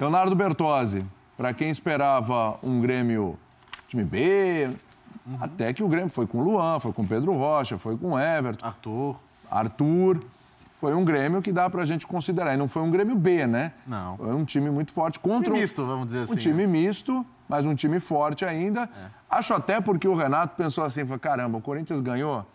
Leonardo Bertozzi, para quem esperava um Grêmio time B, uhum. até que o Grêmio foi com o Luan, foi com Pedro Rocha, foi com Everton. Arthur. Arthur. Foi um Grêmio que dá pra gente considerar. E não foi um Grêmio B, né? Não. Foi um time muito forte contra. Um time misto, vamos dizer assim. Um time é. misto, mas um time forte ainda. É. Acho até porque o Renato pensou assim: caramba, o Corinthians ganhou.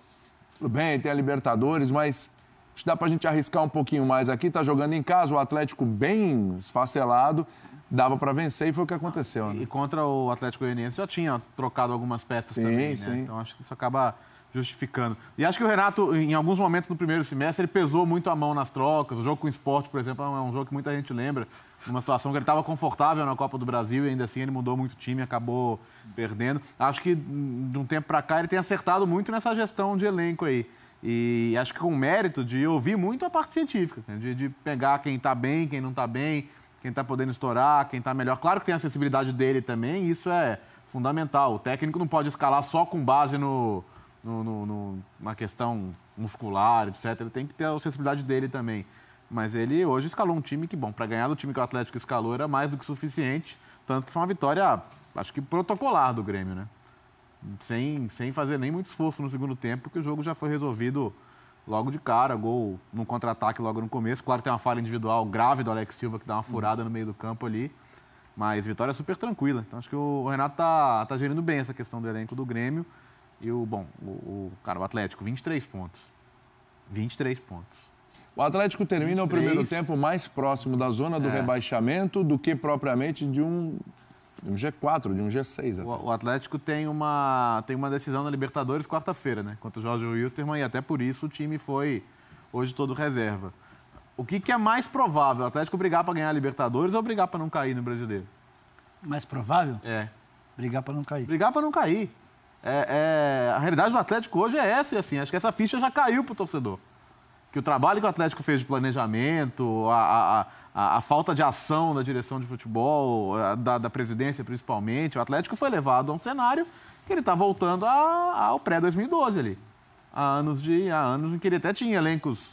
Tudo bem, tem a Libertadores, mas Acho que dá para a gente arriscar um pouquinho mais aqui. Está jogando em casa, o Atlético bem esfacelado dava para vencer e foi o que aconteceu. Né? E contra o Atlético Goianiense já tinha trocado algumas peças sim, também, né? sim. Né? Então acho que isso acaba justificando. E acho que o Renato, em alguns momentos no primeiro semestre, ele pesou muito a mão nas trocas. O jogo com o esporte, por exemplo, é um jogo que muita gente lembra. Uma situação que ele estava confortável na Copa do Brasil e ainda assim ele mudou muito o time, acabou perdendo. Acho que de um tempo para cá ele tem acertado muito nessa gestão de elenco aí. E acho que com o mérito de ouvir muito a parte científica, né? de, de pegar quem está bem, quem não está bem, quem está podendo estourar, quem está melhor. Claro que tem a acessibilidade dele também, isso é fundamental. O técnico não pode escalar só com base no, no, no, no na questão muscular, etc. Ele tem que ter a acessibilidade dele também. Mas ele hoje escalou um time que, bom, para ganhar do time que o Atlético escalou era mais do que suficiente, tanto que foi uma vitória, acho que protocolar do Grêmio, né? Sem, sem fazer nem muito esforço no segundo tempo, que o jogo já foi resolvido logo de cara, gol num contra-ataque logo no começo. Claro, tem uma falha individual grave do Alex Silva que dá uma uhum. furada no meio do campo ali. Mas vitória super tranquila. Então acho que o Renato tá, tá gerindo bem essa questão do elenco do Grêmio. E o, bom, o, o cara, o Atlético, 23 pontos. 23 pontos. O Atlético termina 23... o primeiro tempo mais próximo da zona do é. rebaixamento do que propriamente de um de um G4, de um G6. Até. O Atlético tem uma, tem uma decisão na Libertadores quarta-feira, né? Contra o Jorge Wilstermann, e até por isso o time foi hoje todo reserva. O que, que é mais provável? O Atlético brigar para ganhar a Libertadores ou brigar para não cair no brasileiro? Mais provável? É. Brigar para não cair. Brigar para não cair. É, é, a realidade do Atlético hoje é essa, e assim, acho que essa ficha já caiu pro torcedor que o trabalho que o Atlético fez de planejamento, a, a, a, a falta de ação da direção de futebol, da, da, presidência principalmente, o Atlético foi levado a um cenário que ele está voltando ao pré-2012 ali. Há anos, de, há anos em que ele até tinha elencos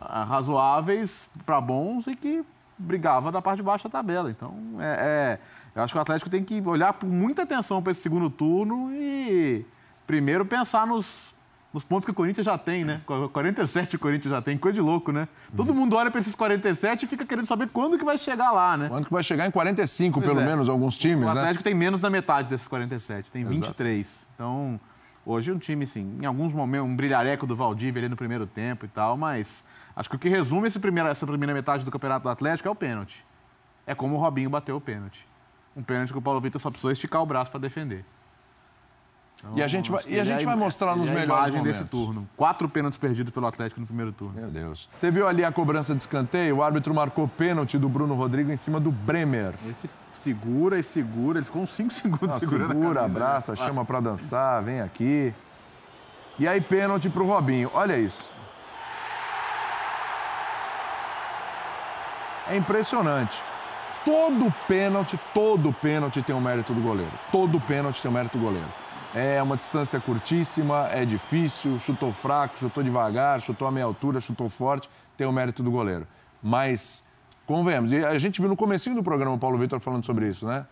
ah, razoáveis para bons e que brigava da parte de baixo da tabela. Então, é, é, eu acho que o Atlético tem que olhar com muita atenção para esse segundo turno e primeiro pensar nos nos pontos que o Corinthians já tem, né? 47 o Corinthians já tem, coisa de louco, né? Todo mundo olha para esses 47 e fica querendo saber quando que vai chegar lá, né? Quando que vai chegar em 45, pois pelo é. menos, alguns times, né? O Atlético né? tem menos da metade desses 47, tem 23. Exato. Então, hoje um time, assim, em alguns momentos, um brilhareco do Valdívia ali no primeiro tempo e tal, mas acho que o que resume esse primeiro, essa primeira metade do Campeonato do Atlético é o pênalti. É como o Robinho bateu o pênalti. Um pênalti que o Paulo Vitor só precisou esticar o braço para defender. Então, e a gente vai, e a é gente vai mostrar nos é melhores a imagem momentos. desse turno. Quatro pênaltis perdidos pelo Atlético no primeiro turno. Meu Deus. Você viu ali a cobrança de escanteio? O árbitro marcou pênalti do Bruno Rodrigo em cima do Bremer. Esse segura e segura. Ele ficou uns cinco segundos ah, segurando Segura, abraça, chama para dançar, vem aqui. E aí pênalti pro Robinho. Olha isso. É impressionante. Todo pênalti, todo pênalti tem o mérito do goleiro. Todo pênalti tem o mérito do goleiro. É uma distância curtíssima, é difícil, chutou fraco, chutou devagar, chutou a meia altura, chutou forte, tem o mérito do goleiro. Mas, convenhamos, e a gente viu no comecinho do programa o Paulo Vitor falando sobre isso, né?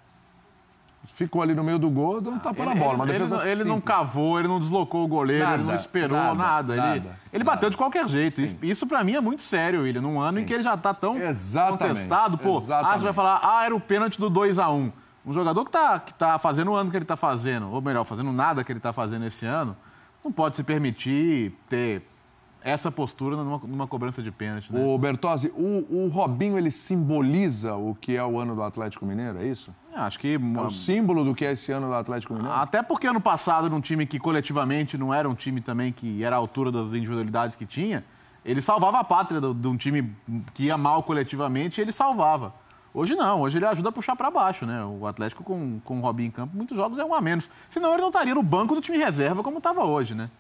Ficou ali no meio do gol, deu um tapa ele, na bola. Ele, ele, não, ele não cavou, ele não deslocou o goleiro, nada, ele não esperou nada. nada. ele nada, ele bateu de qualquer jeito. Sim. Isso, para mim é muito sério, William, num ano Sim. em que ele já tá tão Exatamente. contestado. Pô, Exatamente. ah, você vai falar, ah, era o pênalti do 2 a 1 um. Um jogador que está que tá fazendo o ano que ele está fazendo, ou melhor, fazendo nada que ele está fazendo esse ano, não pode se permitir ter essa postura numa, numa cobrança de pênalti. Né? O Bertozzi, o, o, Robinho ele simboliza o que é o ano do Atlético Mineiro, é isso? É, acho que. É o símbolo do que é esse ano do Atlético Mineiro. Até porque ano passado, num time que coletivamente não era um time também que era à altura das individualidades que tinha, ele salvava a pátria de um time que ia mal coletivamente e ele salvava. Hoje não, hoje ele ajuda a puxar para baixo, né? O Atlético com, com o Robinho em campo, muitos jogos é um a menos. Senão ele não estaria no banco do time reserva como estava hoje, né?